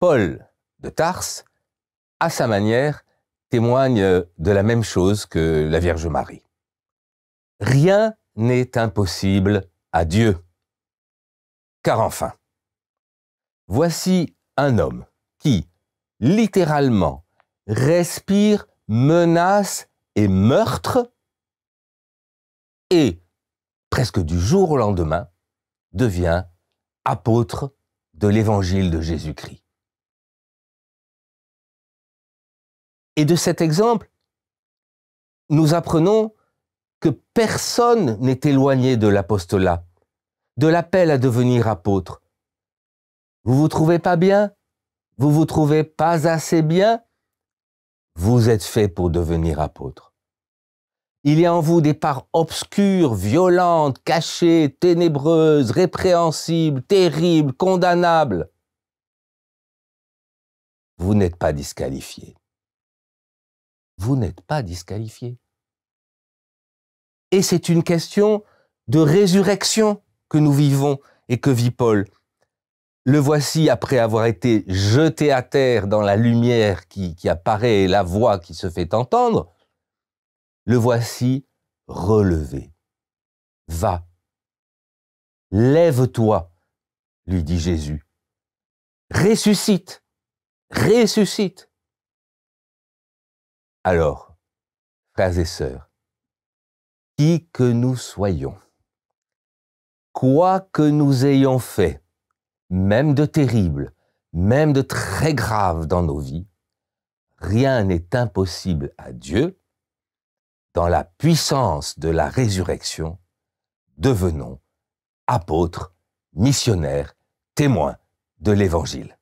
Paul de Tarse, à sa manière, témoigne de la même chose que la Vierge Marie. Rien n'est impossible à Dieu. Car enfin, voici un homme qui, littéralement, respire menace et meurtre et, presque du jour au lendemain, devient apôtre de l'évangile de Jésus-Christ. Et de cet exemple, nous apprenons que personne n'est éloigné de l'apostolat, de l'appel à devenir apôtre. Vous vous trouvez pas bien Vous vous trouvez pas assez bien Vous êtes fait pour devenir apôtre. Il y a en vous des parts obscures, violentes, cachées, ténébreuses, répréhensibles, terribles, condamnables. Vous n'êtes pas disqualifié vous n'êtes pas disqualifié. Et c'est une question de résurrection que nous vivons et que vit Paul. Le voici après avoir été jeté à terre dans la lumière qui, apparaît et la voix qui se fait entendre. Le voici relevé. Va. Lève-toi, lui dit Jésus. Ressuscite. Ressuscite. Alors, frères et sœurs, qui que nous soyons, quoi que nous ayons fait, même de terrible, même de très grave dans nos vies, rien n'est impossible à Dieu. Dans la puissance de la résurrection, devenons apôtres, missionnaires, témoins de l'Évangile.